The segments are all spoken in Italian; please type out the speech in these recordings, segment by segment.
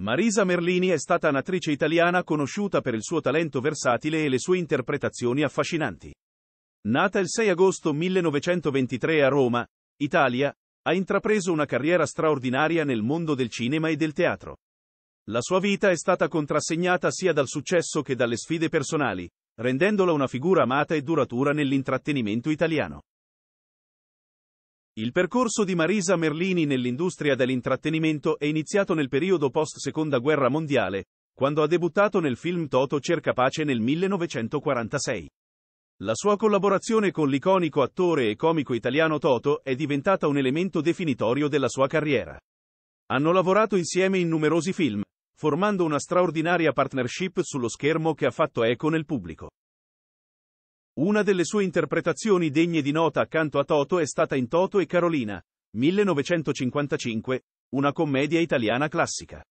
Marisa Merlini è stata un'attrice italiana conosciuta per il suo talento versatile e le sue interpretazioni affascinanti. Nata il 6 agosto 1923 a Roma, Italia, ha intrapreso una carriera straordinaria nel mondo del cinema e del teatro. La sua vita è stata contrassegnata sia dal successo che dalle sfide personali, rendendola una figura amata e duratura nell'intrattenimento italiano. Il percorso di Marisa Merlini nell'industria dell'intrattenimento è iniziato nel periodo post-seconda guerra mondiale, quando ha debuttato nel film Toto cerca pace nel 1946. La sua collaborazione con l'iconico attore e comico italiano Toto è diventata un elemento definitorio della sua carriera. Hanno lavorato insieme in numerosi film, formando una straordinaria partnership sullo schermo che ha fatto eco nel pubblico. Una delle sue interpretazioni degne di nota accanto a Toto è stata in Toto e Carolina, 1955, una commedia italiana classica.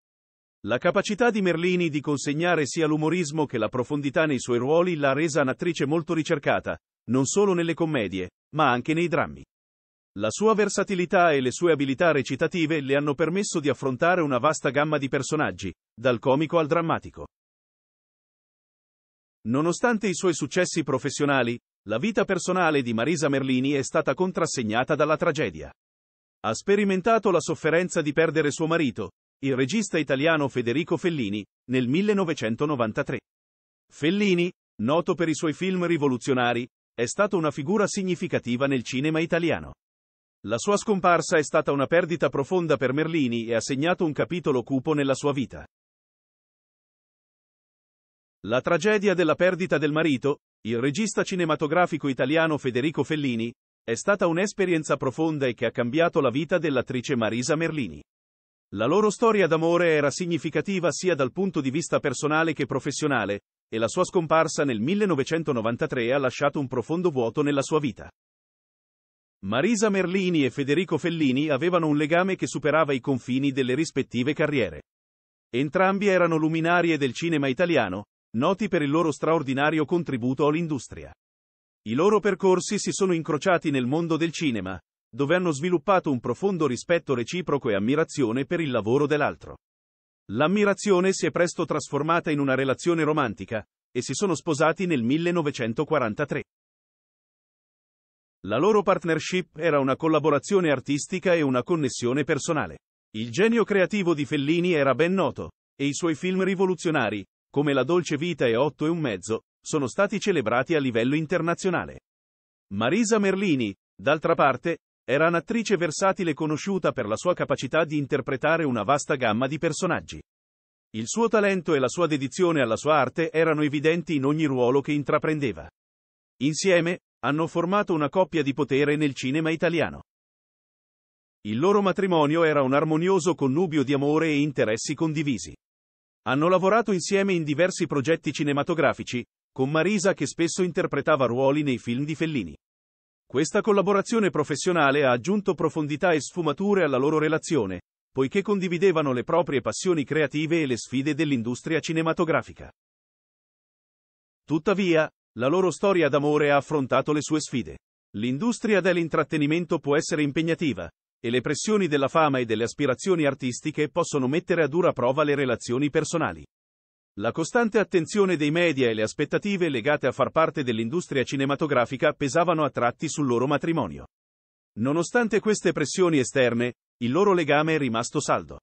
La capacità di Merlini di consegnare sia l'umorismo che la profondità nei suoi ruoli l'ha resa un'attrice molto ricercata, non solo nelle commedie, ma anche nei drammi. La sua versatilità e le sue abilità recitative le hanno permesso di affrontare una vasta gamma di personaggi, dal comico al drammatico. Nonostante i suoi successi professionali, la vita personale di Marisa Merlini è stata contrassegnata dalla tragedia. Ha sperimentato la sofferenza di perdere suo marito, il regista italiano Federico Fellini, nel 1993. Fellini, noto per i suoi film rivoluzionari, è stato una figura significativa nel cinema italiano. La sua scomparsa è stata una perdita profonda per Merlini e ha segnato un capitolo cupo nella sua vita. La tragedia della perdita del marito, il regista cinematografico italiano Federico Fellini, è stata un'esperienza profonda e che ha cambiato la vita dell'attrice Marisa Merlini. La loro storia d'amore era significativa sia dal punto di vista personale che professionale, e la sua scomparsa nel 1993 ha lasciato un profondo vuoto nella sua vita. Marisa Merlini e Federico Fellini avevano un legame che superava i confini delle rispettive carriere. Entrambi erano luminarie del cinema italiano, noti per il loro straordinario contributo all'industria. I loro percorsi si sono incrociati nel mondo del cinema, dove hanno sviluppato un profondo rispetto reciproco e ammirazione per il lavoro dell'altro. L'ammirazione si è presto trasformata in una relazione romantica, e si sono sposati nel 1943. La loro partnership era una collaborazione artistica e una connessione personale. Il genio creativo di Fellini era ben noto, e i suoi film rivoluzionari, come la Dolce Vita e 8 e un mezzo, sono stati celebrati a livello internazionale. Marisa Merlini, d'altra parte, era un'attrice versatile conosciuta per la sua capacità di interpretare una vasta gamma di personaggi. Il suo talento e la sua dedizione alla sua arte erano evidenti in ogni ruolo che intraprendeva. Insieme, hanno formato una coppia di potere nel cinema italiano. Il loro matrimonio era un armonioso connubio di amore e interessi condivisi. Hanno lavorato insieme in diversi progetti cinematografici, con Marisa che spesso interpretava ruoli nei film di Fellini. Questa collaborazione professionale ha aggiunto profondità e sfumature alla loro relazione, poiché condividevano le proprie passioni creative e le sfide dell'industria cinematografica. Tuttavia, la loro storia d'amore ha affrontato le sue sfide. L'industria dell'intrattenimento può essere impegnativa, e le pressioni della fama e delle aspirazioni artistiche possono mettere a dura prova le relazioni personali. La costante attenzione dei media e le aspettative legate a far parte dell'industria cinematografica pesavano a tratti sul loro matrimonio. Nonostante queste pressioni esterne, il loro legame è rimasto saldo.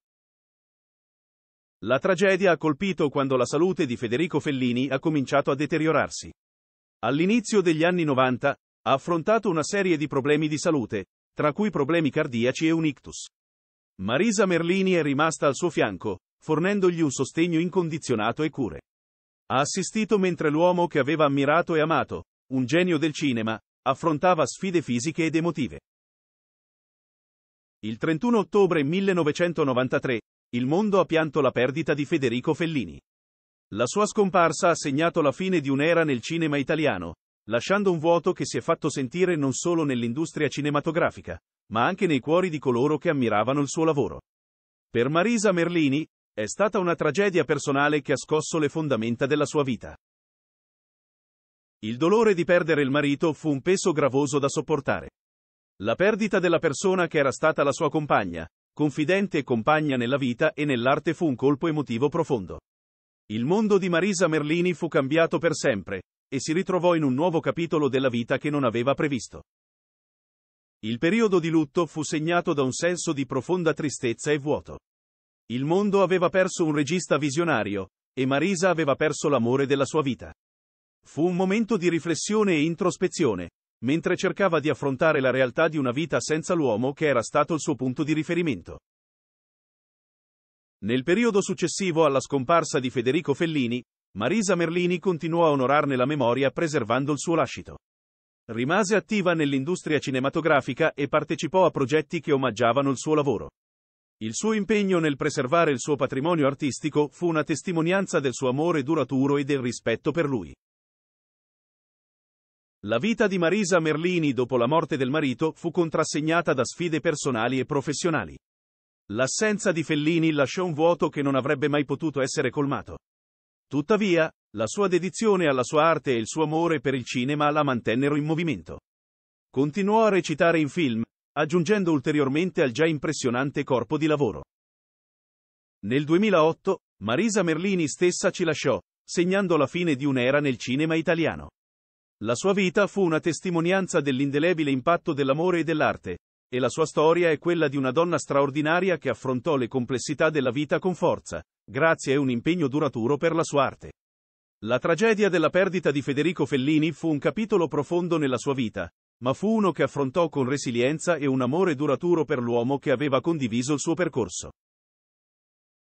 La tragedia ha colpito quando la salute di Federico Fellini ha cominciato a deteriorarsi. All'inizio degli anni 90, ha affrontato una serie di problemi di salute, tra cui problemi cardiaci e un ictus. Marisa Merlini è rimasta al suo fianco, fornendogli un sostegno incondizionato e cure. Ha assistito mentre l'uomo che aveva ammirato e amato, un genio del cinema, affrontava sfide fisiche ed emotive. Il 31 ottobre 1993, il mondo ha pianto la perdita di Federico Fellini. La sua scomparsa ha segnato la fine di un'era nel cinema italiano, lasciando un vuoto che si è fatto sentire non solo nell'industria cinematografica, ma anche nei cuori di coloro che ammiravano il suo lavoro. Per Marisa Merlini, è stata una tragedia personale che ha scosso le fondamenta della sua vita. Il dolore di perdere il marito fu un peso gravoso da sopportare. La perdita della persona che era stata la sua compagna, confidente e compagna nella vita e nell'arte fu un colpo emotivo profondo. Il mondo di Marisa Merlini fu cambiato per sempre, e si ritrovò in un nuovo capitolo della vita che non aveva previsto. Il periodo di lutto fu segnato da un senso di profonda tristezza e vuoto. Il mondo aveva perso un regista visionario, e Marisa aveva perso l'amore della sua vita. Fu un momento di riflessione e introspezione, mentre cercava di affrontare la realtà di una vita senza l'uomo che era stato il suo punto di riferimento. Nel periodo successivo alla scomparsa di Federico Fellini, Marisa Merlini continuò a onorarne la memoria preservando il suo lascito. Rimase attiva nell'industria cinematografica e partecipò a progetti che omaggiavano il suo lavoro. Il suo impegno nel preservare il suo patrimonio artistico fu una testimonianza del suo amore duraturo e del rispetto per lui. La vita di Marisa Merlini dopo la morte del marito fu contrassegnata da sfide personali e professionali. L'assenza di Fellini lasciò un vuoto che non avrebbe mai potuto essere colmato. Tuttavia, la sua dedizione alla sua arte e il suo amore per il cinema la mantennero in movimento. Continuò a recitare in film, aggiungendo ulteriormente al già impressionante corpo di lavoro. Nel 2008, Marisa Merlini stessa ci lasciò, segnando la fine di un'era nel cinema italiano. La sua vita fu una testimonianza dell'indelebile impatto dell'amore e dell'arte, e la sua storia è quella di una donna straordinaria che affrontò le complessità della vita con forza, grazie a un impegno duraturo per la sua arte. La tragedia della perdita di Federico Fellini fu un capitolo profondo nella sua vita, ma fu uno che affrontò con resilienza e un amore duraturo per l'uomo che aveva condiviso il suo percorso.